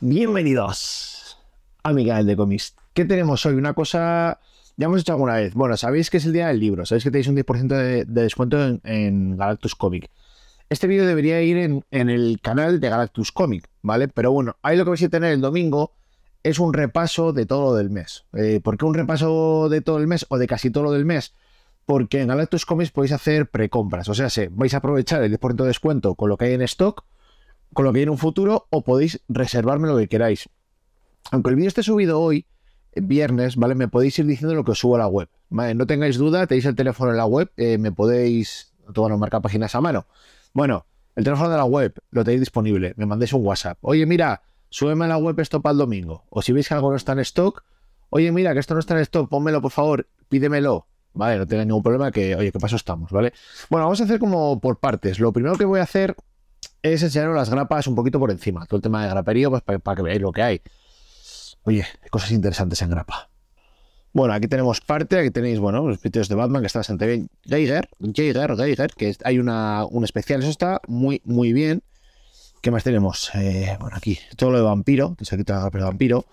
Bienvenidos a mi canal de Comics. ¿Qué tenemos hoy? Una cosa ya hemos hecho alguna vez. Bueno, sabéis que es el día del libro, sabéis que tenéis un 10% de, descuento en, Galactus Comic. Este vídeo debería ir en, el canal de Galactus Comic, ¿vale? Pero bueno, ahí lo que vais a tener el domingo es un repaso de todo lo del mes. Eh, ¿Por qué un repaso de todo el mes o de casi todo lo del mes? Porque en Galactus Comics podéis hacer precompras, o sea, si vais a aprovechar el 10% de descuento con lo que hay en stock con lo que viene un futuro o podéis reservarme lo que queráis. Aunque el vídeo esté subido hoy, eh, viernes, ¿vale? Me podéis ir diciendo lo que os subo a la web. ¿vale? No tengáis duda, tenéis el teléfono en la web, eh, me podéis, no marca páginas a mano. Bueno, el teléfono de la web lo tenéis disponible, me mandéis un WhatsApp. Oye, mira, súbeme a la web esto para el domingo. O si veis que algo no está en stock, oye, mira, que esto no está en stock, pónmelo, por favor, pídemelo. Vale, no tenga ningún problema que, oye, qué paso estamos, ¿vale? Bueno, vamos a hacer como por partes. Lo primero que voy a hacer es enseñaros las grapas un poquito por encima. Todo el tema de graperío, pues para, que veáis lo que hay. Oye, cosas interesantes en grapa. Bueno, aquí tenemos parte, aquí tenéis, bueno, los vídeos de Batman, que está bastante bien. Geiger, Geiger, Geiger, que hay una, un especial, eso está muy, muy bien. ¿Qué más tenemos? Eh, bueno, aquí, todo lo de vampiro, que se quita la de vampiro.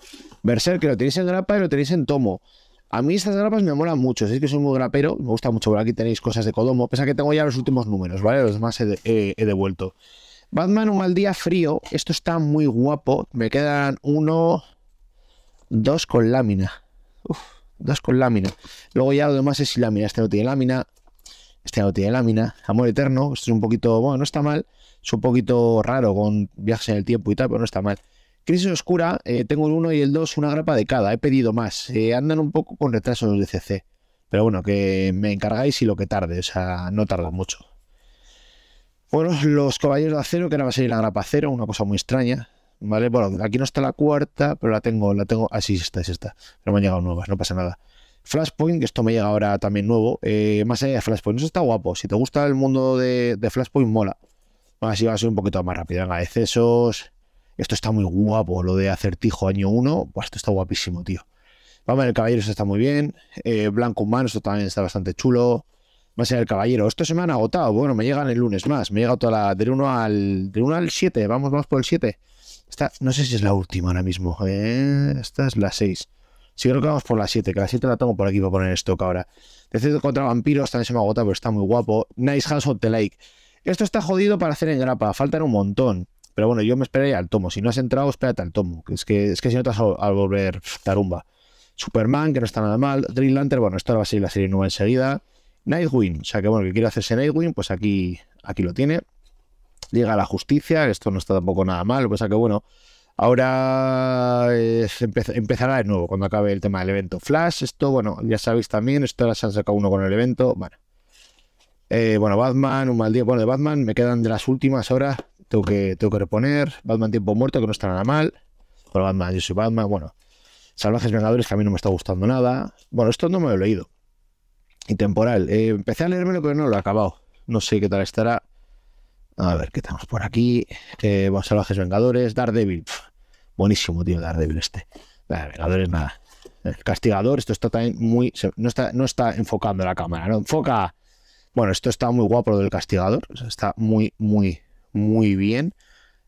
Berserk, que lo tenéis en grapa y lo tenéis en tomo. A mí estas grapas me molan mucho, es que soy muy grapero, me gusta mucho. Por aquí tenéis cosas de Kodomo, pese que tengo ya los últimos números, ¿vale? Los demás he devuelto. Batman un mal día frío. Esto está muy guapo. Me quedan uno, dos con lámina. Uf, dos con lámina. Luego ya lo demás es sin lámina. Este no tiene lámina. Este no tiene lámina. Amor eterno. Esto es un poquito, bueno, no está mal. Es un poquito raro con viajes en el tiempo y tal, pero no está mal. Crisis Oscura, eh, tengo el uno y el dos, una grapa de cada. He pedido más. Eh, andan un poco con retraso de CC. Pero bueno, que me encargáis y lo que tarde. O sea, no tarda mucho. Bueno, los caballeros de acero, que ahora va a salir la grapa cero, una cosa muy extraña. ¿Vale? Bueno, aquí no está la cuarta, pero la tengo, la tengo. Así ah, está, sí está. Pero me han llegado nuevas, no pasa nada. Flashpoint, que esto me llega ahora también nuevo. Eh, más allá de Flashpoint, eso está guapo. Si te gusta el mundo de, Flashpoint, mola. Así va a ser un poquito más rápido. Venga, decesos. Esto está muy guapo, lo de acertijo año 1. Pues esto está guapísimo, tío. Vamos, el caballero este está muy bien. Eh, blanco Humano, esto también está bastante chulo va a ser el caballero. Esto se me han agotado. Bueno, me llegan el lunes más. Me llega toda la. de 1 al. Del al 7. Vamos, vamos por el 7. no sé si es la última ahora mismo. esta es la 6. Sí, creo que vamos por la 7. Que la 7 la tengo por aquí para poner stock ahora. Decido contra vampiros. También se me agotado, pero está muy guapo. Nice House of the Lake. Esto está jodido para hacer en grapa. Faltan un montón. Pero bueno, yo me esperaría al tomo. Si no has entrado, espérate al tomo. Es que, es que si no te vas a, volver tarumba. Superman, que no está nada mal. Dream Lantern, bueno, esto va a ser la serie nueva enseguida. Nightwing, o sea que bueno, que quiere hacerse Nightwing, pues aquí, aquí lo tiene. Llega a la justicia, esto no está tampoco nada mal, O sea que bueno, ahora eh, empezará de nuevo cuando acabe el tema del evento Flash. Esto, bueno, ya sabéis también, esto las se han sacado uno con el evento, bueno. Eh, bueno, Batman, un mal día. Bueno, de Batman me quedan de las últimas horas. Tengo que, tengo que reponer. Batman Tiempo Muerto, que no está nada mal. Bueno, Batman, yo soy Batman. Bueno, Salvajes Vengadores, que a mí no me está gustando nada. Bueno, esto no me lo he leído y temporal. Eh, empecé a lo pero no lo he acabado. No sé qué tal estará. A ver, ¿qué tenemos por aquí? Eh, Salvajes Vengadores, Daredevil. buenísimo, tío, Daredevil este. Vengadores, nada. Castigador, esto está también muy... No está, enfocando la cámara, ¿no? Enfoca... Bueno, esto está muy guapo lo del Castigador. está muy, muy, muy bien.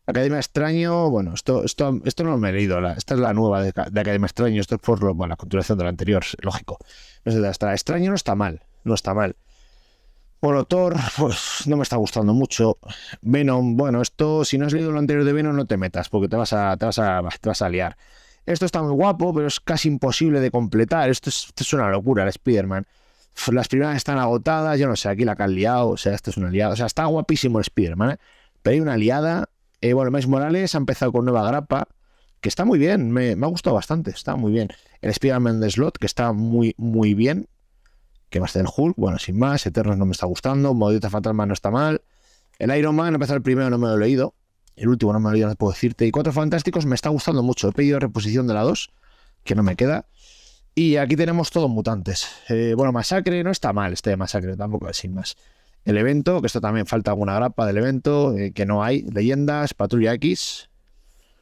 Academia Extraño, bueno, esto, esto, no lo me he leído, esta es la nueva de, Academia Extraño, esto es por lo, la continuación de la anterior, lógico. No sé, Extraño no está mal, no está mal. Polotor, pues no me está gustando mucho. Venom, bueno, esto, si no has leído lo anterior de Venom, no te metas, porque te vas a, liar. Esto está muy guapo, pero es casi imposible de completar. Esto es, una locura, el Spider-Man. Las primeras están agotadas, yo no sé, aquí la que han liado, o sea, esto es una liada. O sea, está guapísimo el Spider-Man, ¿eh? pero hay una liada eh, bueno, Miles Morales ha empezado con nueva grapa, que está muy bien, me, ha gustado bastante, está muy bien. El Spider-Man de Slot, que está muy, muy bien. ¿Qué más el Hulk? Bueno, sin más, Eternos no me está gustando, Modita Fantasma no está mal. El Iron Man, empezar el primero, no me lo he leído. El último no me lo he leído, no puedo decirte. Y Cuatro Fantásticos me está gustando mucho. He pedido reposición de la 2, que no me queda. Y aquí tenemos todos mutantes. Eh, bueno, Masacre no está mal, este de Masacre tampoco, sin más el evento, que esto también falta alguna grapa del evento, eh, que no hay leyendas, patrulla X.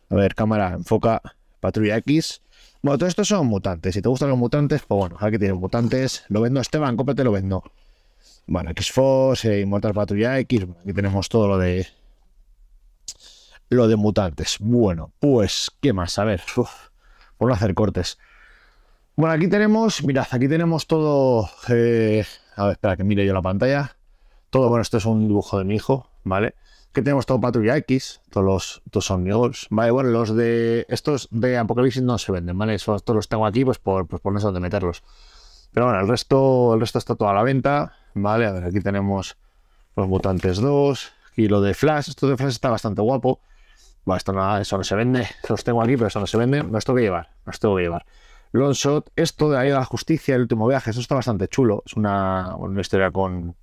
A ver, cámara, enfoca patrulla X. Bueno, todos estos son mutantes. Si te gustan los mutantes, pues bueno, aquí tienes mutantes. Lo vendo, Esteban, cómprate, lo vendo. Bueno, X-Force, eh, Inmortal Patrulla X. Bueno, aquí tenemos todo lo de. Lo de mutantes. Bueno, pues, ¿qué más? A ver, por no hacer cortes. Bueno, aquí tenemos, mirad, aquí tenemos todo. Eh, a ver, espera que mire yo la pantalla. Todo, bueno, esto es un dibujo de mi hijo, ¿vale? Que tenemos todo Patrulla X, todos los todos son ¿vale? Bueno, los de estos de Apocalipsis no se venden, ¿vale? Eso, estos los tengo aquí, pues por, pues por no meterlos. Pero bueno, el resto, el resto está todo a la venta, ¿vale? A ver, aquí tenemos los Mutantes 2, y lo de Flash, esto de Flash está bastante guapo. Bueno, esto nada, eso no se vende. Los tengo aquí, pero eso no se vende. no los que llevar. no los tengo que llevar. Longshot, esto de ahí la justicia, el último viaje, eso está bastante chulo. Es una, una historia con,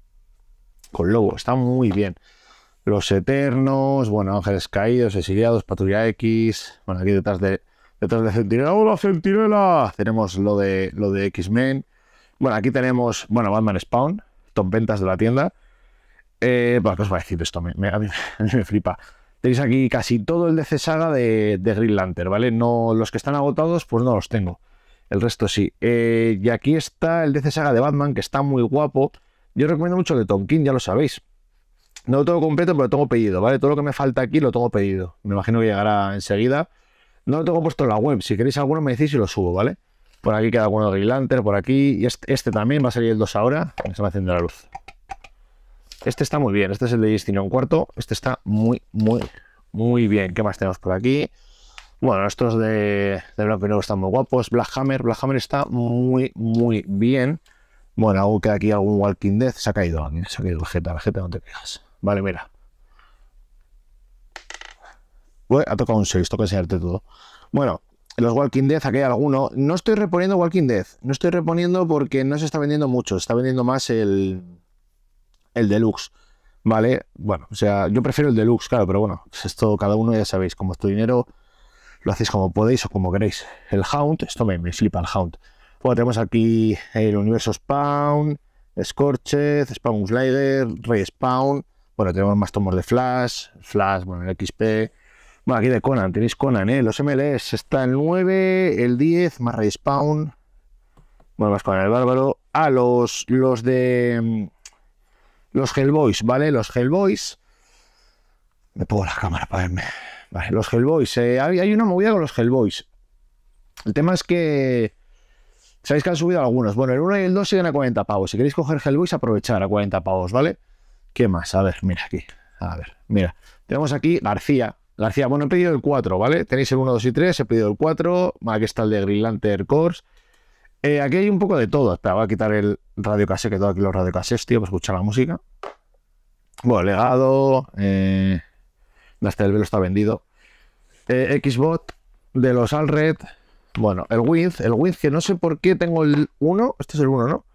con Lobo, está muy bien. Los Eternos, bueno, Ángeles Caídos, Exiliados, Patrulla X, bueno, aquí detrás de detrás de Centinela, ¡Hola, Centinela! Tenemos lo de, lo de X-Men. Bueno, aquí tenemos, bueno, Batman Spawn, top ventas de la tienda. Eh, ¿qué os voy a decir esto? Me, a, mí, me flipa. Tenéis aquí casi todo el DC Saga de, de Green Lantern, ¿vale? No, los que están agotados, pues no los tengo. El resto sí. Eh, y aquí está el DC Saga de Batman, que está muy guapo. Yo recomiendo mucho el de Tonkin, ya lo sabéis. No lo tengo completo, pero lo tengo pedido, ¿vale? Todo lo que me falta aquí lo tengo pedido. Me imagino que llegará enseguida. No lo tengo puesto en la web. Si queréis alguno me decís y lo subo, ¿vale? Por aquí queda uno de Lantern, por aquí. Y este, este, también va a salir el 2 ahora. Se me haciendo la luz. Este está muy bien. Este es el de un cuarto. Este está muy, muy, muy bien. ¿Qué más tenemos por aquí? Bueno, estos de, de Blanco están muy guapos. Black Hammer. Black Hammer está muy, muy bien. Bueno, algo que aquí algún Walking Dead se ha caído. Se ha caído la Geta, la Jeta, no te creas. Vale, mira. voy ha tocado un 6, toca enseñarte todo. Bueno, los Walking Dead, aquí hay alguno. No estoy reponiendo Walking Dead. No estoy reponiendo porque no se está vendiendo mucho. Se está vendiendo más el, el Deluxe. ¿Vale? Bueno, o sea, yo prefiero el Deluxe, claro, pero bueno, esto cada uno ya sabéis. Como es tu dinero, lo hacéis como podéis o como queréis. El Hound, esto me, me flipa el Hound. Bueno, tenemos aquí el universo Spawn, Scorched, Spawn Slider, Rey Spawn. Bueno, tenemos más tomos de Flash, Flash, bueno, el XP. Bueno, aquí de Conan, tenéis Conan, ¿eh? Los MLS está el 9, el 10, más Rey Spawn. Bueno, más con el Bárbaro. a ah, los, los de. Mm, los Hellboys, ¿vale? Los Hellboys. Me pongo la cámara para verme. Vale, los Hellboys. Eh, hay, hay, una movida con los Hellboys. El tema es que Sabéis que han subido algunos. Bueno, el 1 y el 2 siguen a 40 pavos. Si queréis coger Hellboys, aprovechar a 40 pavos, ¿vale? ¿Qué más? A ver, mira aquí. A ver, mira. Tenemos aquí García. García, bueno, he pedido el 4, ¿vale? Tenéis el 1, 2 y 3, he pedido el 4. Aquí está el de Green Lantern eh, aquí hay un poco de todo. Espera, voy a quitar el radio cassette, que todo aquí los radiocassettes, tío, para escuchar la música. Bueno, legado. Eh, hasta velo está vendido. Eh, Xbot de los Alred. Bueno, el width, el width que no sé por qué tengo el 1, este es el 1, ¿no?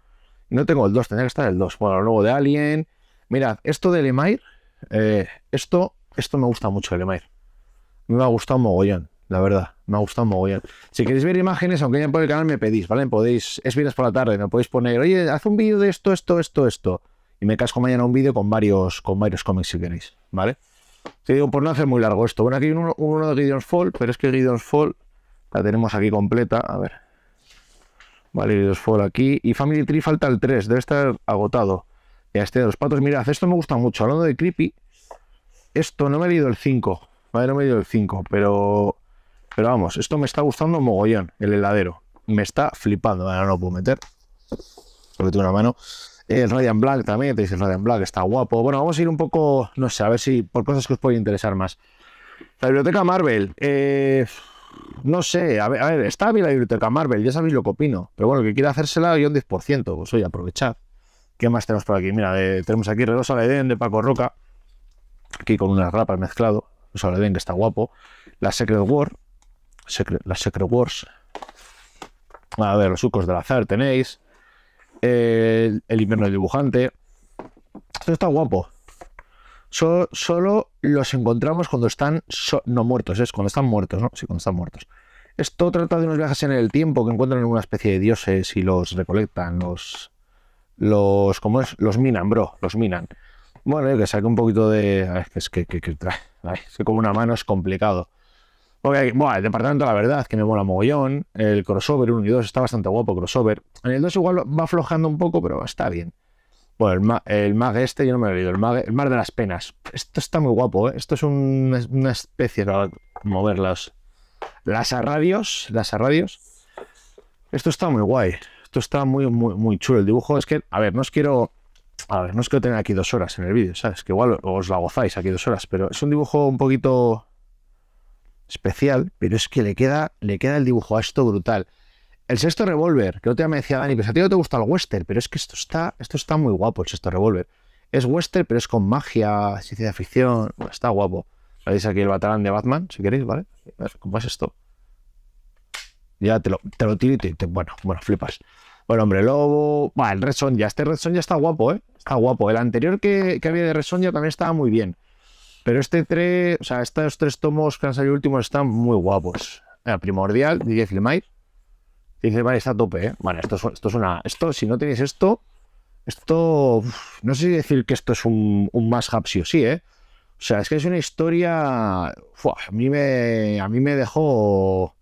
No tengo el 2, tendría que estar el 2. Bueno, luego de Alien. Mirad, esto de Lemire, eh, esto, esto me gusta mucho, Lemire. Me ha gustado mogollón, la verdad. Me ha gustado mogollón. Si queréis ver imágenes, aunque ya por el canal me pedís, ¿vale? Podéis, es viernes por la tarde, me podéis poner, oye, haz un vídeo de esto, esto, esto, esto. Y me casco mañana un vídeo con varios, con varios cómics si queréis, ¿vale? Te digo, por no hacer muy largo esto. Bueno, aquí hay uno, de Gideon's Fall, pero es que Gideon's Fall la tenemos aquí completa. A ver. Valerios for aquí. Y Family Tree falta el 3. Debe estar agotado. Ya este de los patos. Mirad, esto me gusta mucho. Hablando de creepy. Esto no me ha ido el 5. Vale, no me ha ido el 5. Pero. Pero vamos, esto me está gustando mogollón. El heladero. Me está flipando. ahora no lo puedo meter. Porque tengo una mano. El Radiant Black también, te el Radiant Black, está guapo. Bueno, vamos a ir un poco, no sé, a ver si por cosas que os puede interesar más. La biblioteca Marvel. Eh, no sé, a ver, está bien la biblioteca Marvel, ya sabéis lo que opino. Pero bueno, que quiera hacérsela, yo un 10%. Pues oye, aprovechad. ¿Qué más tenemos por aquí? Mira, eh, tenemos aquí Redosa de Edén de Paco Roca, aquí con unas rapas mezclado. Redosa la Eden que está guapo. La Secret War, la Secret Wars. A ver, los sucos del azar tenéis. Eh, el, el invierno del dibujante. Esto está guapo solo los encontramos cuando están no muertos, es cuando están muertos, ¿no? Sí, cuando están muertos. Esto trata de unos viajes en el tiempo que encuentran una especie de dioses y los recolectan, los. los ¿Cómo es? Los minan, bro, los minan. Bueno, que saque un poquito de. es que, que, que, es que con una mano es complicado. bueno, el departamento, la verdad, que me mola mogollón. El crossover 1 y 2 está bastante guapo, crossover. En el 2 igual va aflojando un poco, pero está bien. Bueno, el, mag este yo no me lo he leído. El, mag el mar de las penas. Esto está muy guapo, ¿eh? Esto es una especie de moverlas las, las radios Las radios Esto está muy guay. Esto está muy, muy, muy chulo. El dibujo es que, a ver, no os quiero... A ver, no os quiero tener aquí dos horas en el vídeo, ¿sabes? Que igual os la gozáis aquí dos horas, pero es un dibujo un poquito especial, pero es que le queda, le queda el dibujo a esto brutal. El sexto revólver, que no te me decía Dani, pues a ti no te gusta el western, pero es que esto está, esto está muy guapo, el sexto revólver. Es western, pero es con magia, ciencia ficción, está guapo. Veis aquí el batalán de Batman, si queréis, ¿vale? ¿cómo es esto? Ya te lo, te lo tiro y te, bueno, bueno, flipas. Bueno, hombre, lobo. va, el Red ya Este Red ya está guapo, ¿eh? Está guapo. El anterior que, había de Red ya también estaba muy bien. Pero este tres, o sea, estos tres tomos que han salido últimos están muy guapos. primordial, de Jeff dice, vale, está a tope, ¿eh? Bueno, esto es, esto es una... Esto, si no tenéis esto, esto... No sé si decir que esto es un, un must sí o sí, ¿eh? O sea, es que es una historia... a, mí me, a mí me dejó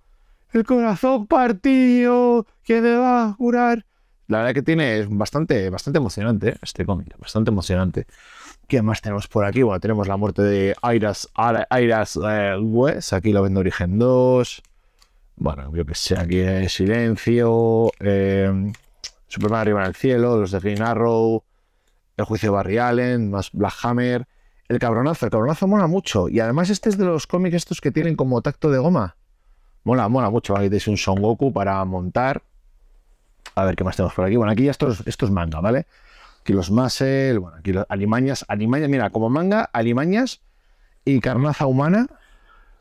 el corazón partido, que me va a curar. La verdad que tiene es bastante, bastante emocionante ¿eh? este cómic, bastante emocionante. ¿Qué más tenemos por aquí? Bueno, tenemos la muerte de Iras, Iras eh, West, aquí lo vendo Origen 2. Bueno, yo que sé, aquí hay silencio, eh, Superman arriba en el cielo, los de Green Arrow, el juicio de Barry Allen, más Black Hammer. El cabronazo, el cabronazo mola mucho. Y además este es de los cómics estos que tienen como tacto de goma. Mola, mola mucho. Aquí tenéis un Son Goku para montar. A ver qué más tenemos por aquí. Bueno, aquí ya estos manga, ¿vale? Aquí los Masel, bueno, aquí los Alimañas. Animañas, mira, como manga, Alimañas y Carnaza Humana.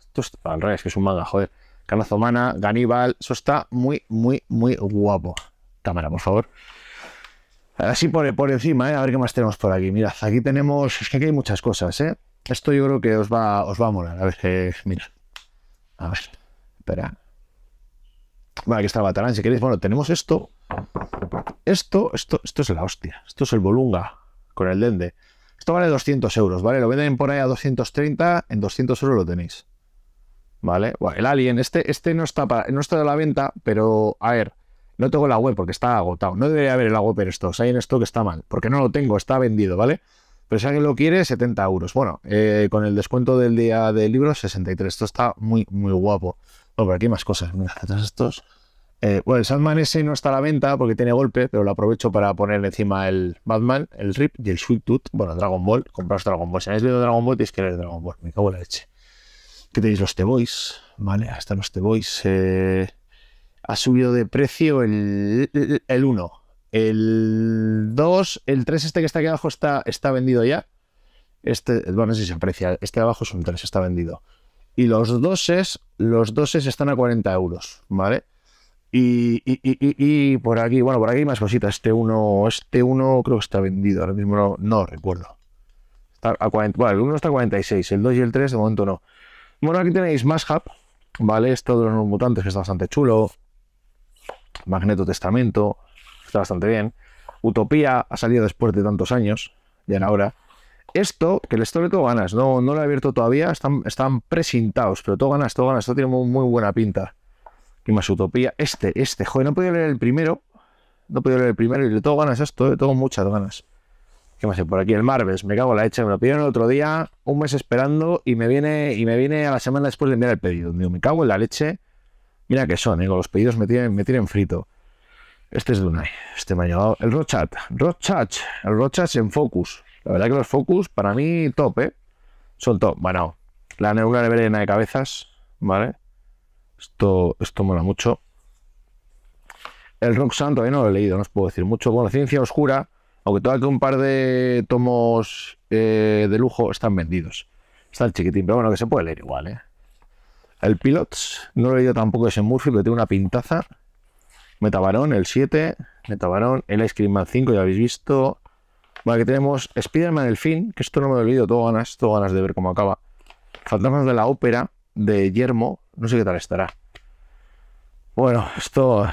Esto es al es que es un manga, joder zomana Ganíbal. Eso está muy, muy, muy guapo. Cámara, por favor. Así por, encima, ¿eh? a ver qué más tenemos por aquí. Mirad, aquí tenemos. Es que aquí hay muchas cosas, ¿eh? Esto yo creo que os va, os va a molar. A ver, eh, mira. A ver, espera. Vale, aquí está el Batarán, si queréis. Bueno, tenemos esto. Esto, esto, esto es la hostia. Esto es el Bolunga con el Dende. Esto vale 200 euros, ¿vale? Lo venden por ahí a 230, en 200 euros lo tenéis. ¿Vale? el Alien, este, este no, está para, no está a la venta, pero a ver, no tengo la web porque está agotado. No debería haber el agua, pero esto. hay en que está mal, porque no lo tengo, está vendido, ¿vale? Pero si alguien lo quiere, 70 euros. Bueno, eh, con el descuento del día del libro, 63. Esto está muy, muy guapo. Bueno, oh, pero aquí hay más cosas. Mira, detrás estos. Eh, bueno, el Sandman ese no está a la venta porque tiene golpe, pero lo aprovecho para poner encima el Batman, el Rip y el Sweet Tooth. Bueno, Dragon Ball. Compraos Dragon Ball. Si habéis visto Dragon Ball, tenéis que leer Dragon Ball. Me cago en la leche que tenéis los T-Boys, ¿vale? Hasta los T-Boys eh, ha subido de precio el 1. El, 2, el 3 este que está aquí abajo está, está vendido ya. Este, bueno, no sé si se aprecia, este de abajo es un 3, está vendido. Y los es los es, están a 40 euros, ¿vale? Y, por aquí, bueno, por aquí hay más cositas. Este 1, este 1 creo que está vendido, ahora mismo no, no recuerdo. bueno, el 1 está a 46, el 2 y el 3 de momento no. Bueno, aquí tenéis Mashup, ¿vale? Esto de los mutantes, que está bastante chulo. Magneto Testamento, está bastante bien. Utopía ha salido después de tantos años, ya en ahora. Esto, que le todo ganas, no, no lo he abierto todavía, están, están presintados, pero todo ganas, todo ganas, esto tiene muy, buena pinta. Y más Utopía, este, este, joder, no he leer el primero, no he podido leer el primero y le todo ganas esto, le eh, tengo muchas ganas. ¿Qué más hay por aquí? El Marvels, me cago en la leche, me lo pidieron el otro día, un mes esperando y me viene y me viene a la semana después de enviar el pedido. Digo, me cago en la leche. Mira que son, digo, eh, los pedidos me tienen, me frito. Este es dunai este me ha llegado. El Rochat, Rochat, el Rochat en Focus. La verdad que los Focus para mí top, ¿eh? Son top. Bueno, la neurona de verena de cabezas, ¿vale? Esto, esto mola mucho. El santo todavía no lo he leído, no os puedo decir mucho. Bueno, Ciencia Oscura, aunque tengo que un par de tomos eh, de lujo están vendidos. Está el chiquitín, pero bueno, que se puede leer igual, ¿eh? El Pilots, no lo he leído tampoco ese Murphy, pero tiene una pintaza. Metabarón, el 7. Metabarón, el Ice Cream Man 5, ya habéis visto. Bueno, aquí tenemos Spider-Man el fin, que esto no me lo he leído, todo ganas, todo ganas de ver cómo acaba. Fantasmas de la ópera, de Yermo, no sé qué tal estará. Bueno, esto...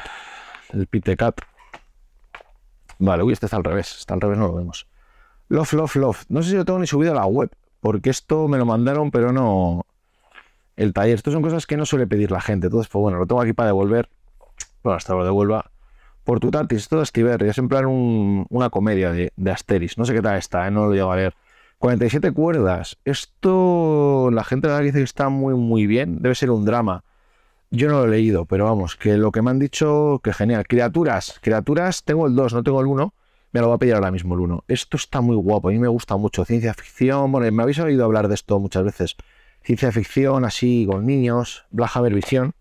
El Pitecat, Vale, uy, este está al revés, está al revés, no lo vemos. Love, love, love. No sé si lo tengo ni subido a la web, porque esto me lo mandaron, pero no... El taller, esto son cosas que no suele pedir la gente, entonces, pues bueno, lo tengo aquí para devolver, bueno, hasta lo devuelva. Por tu tatis, esto de y es en plan una comedia de, Asteris, no sé qué tal está, eh, no lo llego a leer. 47 cuerdas, esto la gente la dice que está muy, muy bien, debe ser un drama yo no lo he leído, pero vamos, que lo que me han dicho, que genial. Criaturas, criaturas, tengo el 2, no tengo el 1. Me lo voy a pedir ahora mismo el 1. Esto está muy guapo, a mí me gusta mucho. Ciencia ficción, bueno, me habéis oído hablar de esto muchas veces. Ciencia ficción, así, con niños, Black Hammer Visión.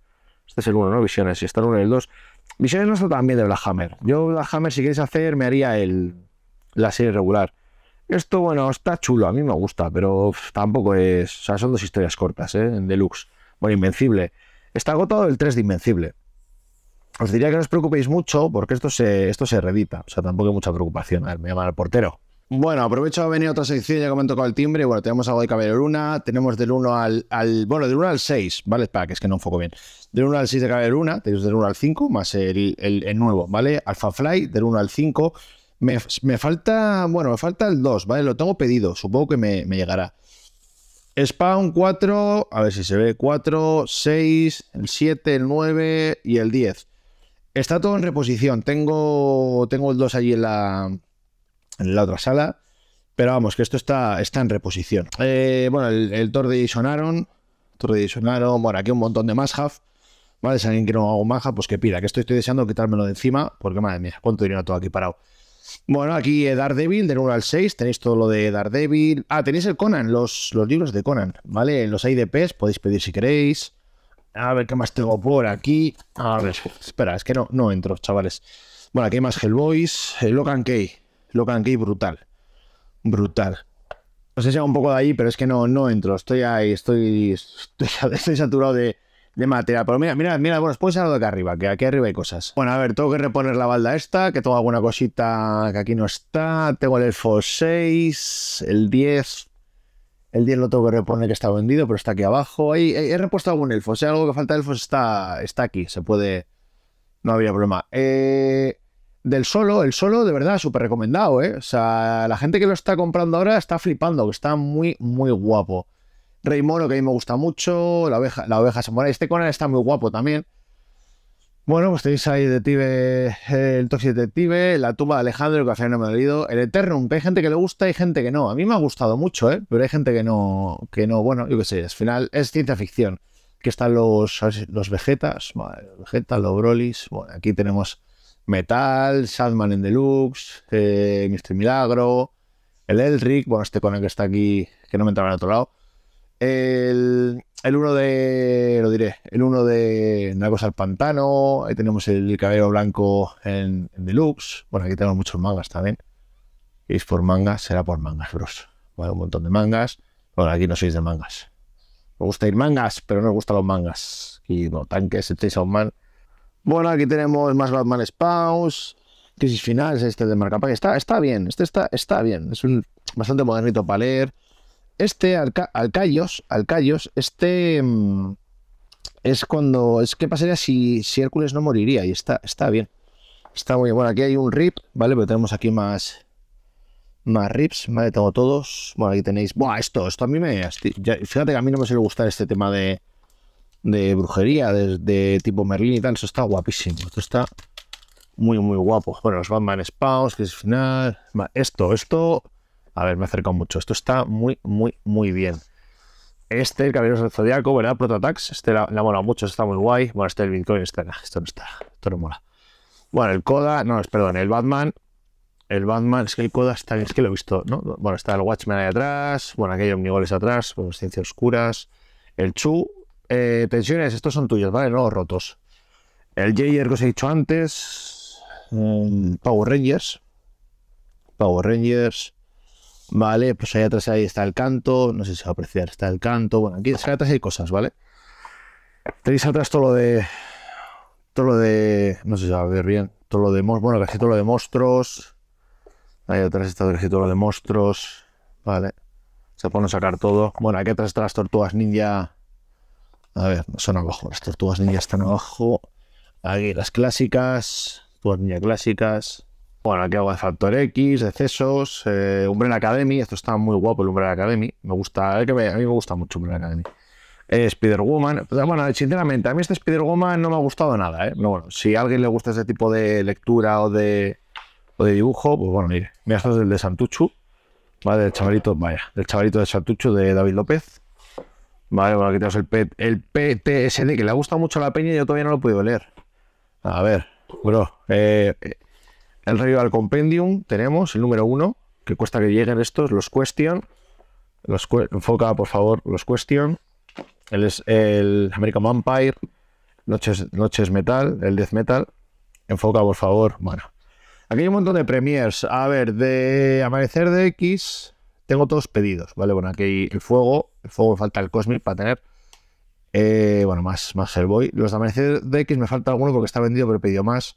Este es el 1, ¿no? Visiones, y está el 1 y el 2. Visiones no está también de Black Hammer. Yo, Black Hammer, si queréis hacer, me haría el, la serie regular. Esto, bueno, está chulo, a mí me gusta, pero tampoco es. O sea, son dos historias cortas, ¿eh? En deluxe. Bueno, Invencible. Está agotado el 3 de Invencible. Os diría que no os preocupéis mucho porque esto se, esto se reedita. O sea, tampoco hay mucha preocupación. A ver, me llama al portero. Bueno, aprovecho a venir a otra sección, ya que me han tocado el timbre. Bueno, tenemos algo de Caballero Luna, tenemos del 1 al, al Bueno, del 1 al 6, ¿vale? Espera, que es que no enfoco bien. Del 1 al 6 de Caballero Luna, tenemos del 1 al 5, más el, nuevo, ¿vale? Alpha Fly, del 1 al 5. Me, falta, bueno, me falta el 2, ¿vale? Lo tengo pedido, supongo que me, me llegará. Spawn 4, a ver si se ve, 4, 6, el 7, el 9 y el 10. Está todo en reposición. Tengo, tengo el 2 allí en la, en la otra sala. Pero vamos, que esto está, está en reposición. Eh, bueno, el, el Tor de Aaron Tor de Aaron, Bueno, aquí un montón de Mashaf. Vale, si alguien que no hago maja, pues que pida. Que esto estoy deseando quitármelo de encima. Porque madre mía, cuánto dinero todo aquí parado. Bueno, aquí eh, Daredevil, de 1 al 6, tenéis todo lo de Daredevil. Ah, tenéis el Conan, los, los libros de Conan, ¿vale? Los IDPs podéis pedir si queréis. A ver qué más tengo por aquí. A ver, espera, es que no, no entro, chavales. Bueno, aquí hay más Hellboys. Lo eh, Locan Key. Locan Key brutal. Brutal. No sé si hago un poco de ahí, pero es que no, no entro. Estoy ahí, estoy, estoy saturado de, de material. Pero mira, mira, mira, bueno, después algo de acá arriba, que aquí arriba hay cosas. Bueno, a ver, tengo que reponer la balda esta, que tengo alguna cosita que aquí no está. Tengo el elfo 6, el 10. El 10 lo tengo que reponer que está vendido, pero está aquí abajo. Ahí, he, repuesto algún elfo. si sea, algo que falta de elfos está, está aquí. Se puede. No había problema. Eh, del solo, el solo de verdad súper recomendado, ¿eh? O sea, la gente que lo está comprando ahora está flipando, que está muy, muy guapo. Rey Mono, que a mí me gusta mucho, la oveja, la oveja samurai. Este Conan está muy guapo también. Bueno, pues tenéis ahí Detective, eh, el Toxic Detective, la tumba de Alejandro, que al final no me ha leído el Eternum, que hay gente que le gusta y gente que no. A mí me ha gustado mucho, ¿eh? pero hay gente que no, que no, bueno, yo qué sé, al final es ciencia ficción. Aquí están los, los Vegetas, los Vegetas, Brolis, bueno, aquí tenemos Metal, Sadman en Deluxe, eh, Mr. Milagro, el Elric, bueno, este con el que está aquí, que no me entraba en otro lado. El, uno de. Lo diré. El uno de Nagos al Pantano. Ahí tenemos el cabello blanco en, Deluxe. Bueno, aquí tenemos muchos mangas también. es por mangas, será por mangas, bros. un montón de mangas. Bueno, aquí no sois de mangas. me gusta ir mangas, pero no os gustan los mangas. Y no, tanques, estéis a un man. Bueno, aquí tenemos más Batman Spouse. Crisis Finales, este de marca. Está, está bien, este está, está bien. Es un bastante modernito para leer este, callos Alcayos, Alcayos, este mm, es cuando, es que pasaría si, si Hércules no moriría y está, está bien. Está muy Bueno, aquí hay un rip, ¿vale? Pero tenemos aquí más, más rips, ¿vale? Tengo todos. Bueno, aquí tenéis. Buah, esto, esto a mí me. fíjate que a mí no me suele gustar este tema de, de brujería, de, tipo Merlín y tal. Eso está guapísimo. Esto está muy, muy guapo. Bueno, los Batman Spouse, que es el final. Esto, esto. A ver, me acerco mucho. Esto está muy, muy, muy bien. Este, el Caballero del Zodiaco, ¿verdad? Prototax. Este la, mola mucho, está muy guay. Bueno, este el Bitcoin, está esto no está. Esto no mola. Bueno, el Koda. no, perdón, el Batman. El Batman, es que el Koda está, es que lo he visto, ¿no? Bueno, está el Watchman ahí atrás. Bueno, aquí hay omnigoles atrás, bueno, ciencias oscuras. El Chu, eh, tensiones, estos son tuyos, ¿vale? No los rotos. El Jayer que os he dicho antes. Mm, Power Rangers. Power Rangers. ¿vale? Pues ahí atrás ahí está el canto, no sé si se va a apreciar, está el canto, bueno, aquí atrás hay cosas, ¿vale? Tenéis atrás todo lo de, todo lo de, no sé si se va a ver bien, todo lo de, bueno, casi todo lo de monstruos, ahí atrás está casi todo lo de monstruos, ¿vale? Se pone a sacar todo, bueno, aquí atrás están las tortugas ninja, a ver, son abajo, las tortugas ninja están abajo, aquí las clásicas, tortugas ninja clásicas, bueno, aquí hago de Factor X, Decesos, eh, Umbrella Academy. Esto está muy guapo, el Umbrella Academy. Me gusta, a mí me gusta mucho Umbrella Academy. Eh, Spider-Woman. Bueno, sinceramente, a mí este Spider-Woman no me ha gustado nada, ¿eh? bueno, si a alguien le gusta ese tipo de lectura o de, de dibujo, pues bueno, mire, mira, esto es el de Santuchu, ¿vale? Del chavalito, vaya, del chavalito de Santuchu de David López. Vale, bueno, aquí tenemos el, PTSD, que le ha gustado mucho la peña y yo todavía no lo he podido leer. A ver, bro, eh, el del Compendium tenemos el número uno que cuesta que lleguen estos, los Question. Los enfoca, por favor, los Question. El, es, el American Vampire, Noches, Noches Metal, el Death Metal. Enfoca, por favor. Bueno, aquí hay un montón de premiers. A ver, de Amanecer de X, tengo todos pedidos, ¿vale? Bueno, aquí hay el fuego, el fuego me falta el Cosmic para tener. Eh, bueno, más, más el boy. Los de Amanecer de X me falta alguno porque está vendido, pero he pedido más.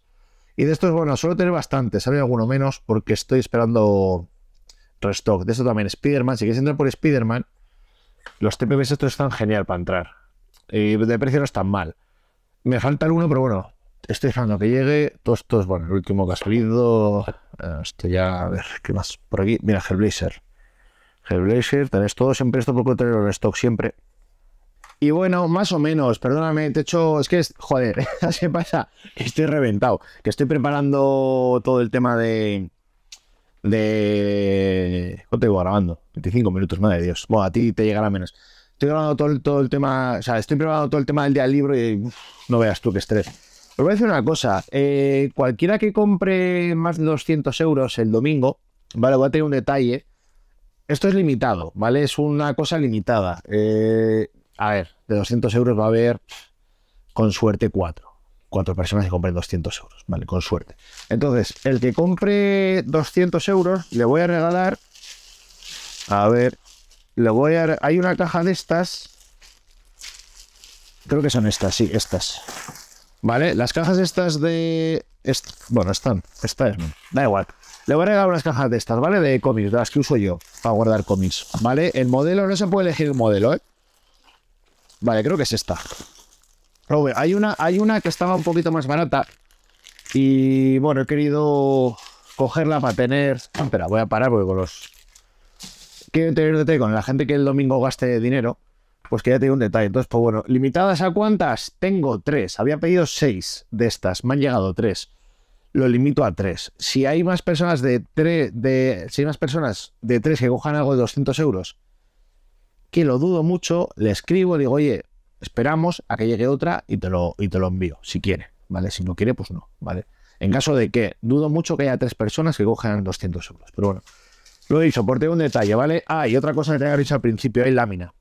Y de estos, bueno, suelo tener bastante, sale alguno menos porque estoy esperando restock. De esto también, Spider-Man, si quieres entrar por Spider-Man, los TPPs estos están genial para entrar. Y de precio no están mal. Me falta alguno, pero bueno, estoy esperando que llegue. Todos estos, bueno, el último que ha salido. Eh, esto ya, a ver, ¿qué más? Por aquí, mira, Hellblazer. Hellblazer, tenés todo siempre esto por tener en stock siempre. Y bueno, más o menos, perdóname, te hecho, es que, es, joder, ¿qué pasa, estoy reventado, que estoy preparando todo el tema de... de ¿Cuánto digo? grabando? 25 minutos, madre de Dios. Bueno, a ti te llegará menos. Estoy grabando todo, todo el tema, o sea, estoy preparando todo el tema del día del libro y no veas tú qué estrés. Os voy a decir una cosa, eh, cualquiera que compre más de 200 euros el domingo, vale, voy a tener un detalle. Esto es limitado, ¿vale? Es una cosa limitada. Eh, a ver, de 200 euros va a haber, con suerte, cuatro. Cuatro personas que compren 200 euros, ¿vale? Con suerte. Entonces, el que compre 200 euros, le voy a regalar, a ver, le voy a... Hay una caja de estas, creo que son estas, sí, estas. ¿Vale? Las cajas estas de... bueno, están, Estas, da igual. Le voy a regalar unas cajas de estas, ¿vale? De cómics, de las que uso yo, para guardar cómics, ¿vale? El modelo, no se puede elegir el modelo, ¿eh? Vale, creo que es esta. hay una, hay una que estaba un poquito más barata. Y bueno, he querido cogerla para tener. espera, voy a parar porque con los. Quiero tener detalle con la gente que el domingo gaste dinero. Pues que ya tengo un detalle. Entonces, pues bueno, ¿limitadas a cuántas? Tengo tres. Había pedido seis de estas. Me han llegado tres. Lo limito a tres. Si hay más personas de tres, si hay más personas de tres que cojan algo de 200 euros que lo dudo mucho, le escribo, le digo, oye, esperamos a que llegue otra y te lo, y te lo envío, si quiere, ¿vale? Si no quiere, pues no, ¿vale? En caso de que, dudo mucho que haya tres personas que cojan 200 euros, pero bueno. Lo he dicho, por tener un detalle, ¿vale? Ah, y otra cosa que te había dicho al principio, hay lámina.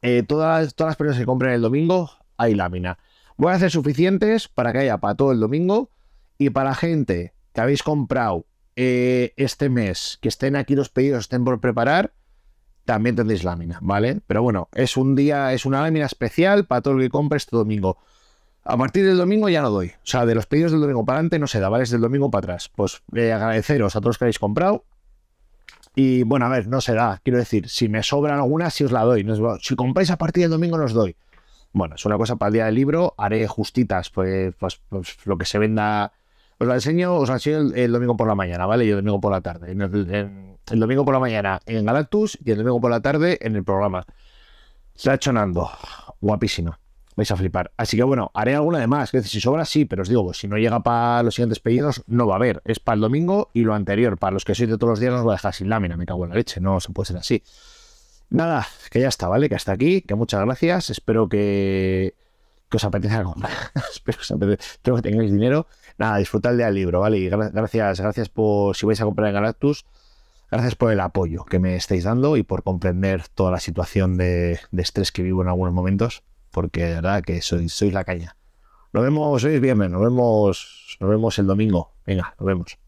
Eh, todas, todas las personas que compren el domingo, hay lámina. Voy a hacer suficientes para que haya para todo el domingo y para gente que habéis comprado eh, este mes, que estén aquí los pedidos, estén por preparar, también tendréis lámina, ¿vale? Pero bueno, es un día, es una lámina especial para todo el que compre este domingo. A partir del domingo ya no doy. O sea, de los pedidos del domingo para adelante no se da, ¿vale? Es del domingo para atrás. Pues eh, agradeceros a todos que habéis comprado. Y bueno, a ver, no se da. Quiero decir, si me sobran algunas, si os la doy. si compráis a partir del domingo, no os doy. Bueno, es una cosa para el día del libro. Haré justitas, pues, pues, pues lo que se venda os la enseño, os el, domingo por la mañana, ¿vale? Y el domingo por la tarde. el, domingo por la mañana en Galactus y el domingo por la tarde en el programa. Se ha hecho Guapísima. Vais a flipar. Así que bueno, haré alguna de más. si sobra, sí, pero os digo, pues, si no llega para los siguientes pedidos, no va a haber. Es para el domingo y lo anterior. Para los que sois de todos los días, no os voy a dejar sin lámina. Me cago en la leche. No se puede ser así. Nada, que ya está, ¿vale? Que hasta aquí, que muchas gracias. Espero que que os apetezca comprar. Espero que, que tengáis dinero. Nada, disfrutad del libro, ¿vale? Y gracias, gracias por, si vais a comprar en Galactus, gracias por el apoyo que me estáis dando y por comprender toda la situación de, estrés que vivo en algunos momentos, porque de verdad que sois, la caña. Nos vemos, sois bien, nos vemos, nos vemos el domingo. Venga, nos vemos.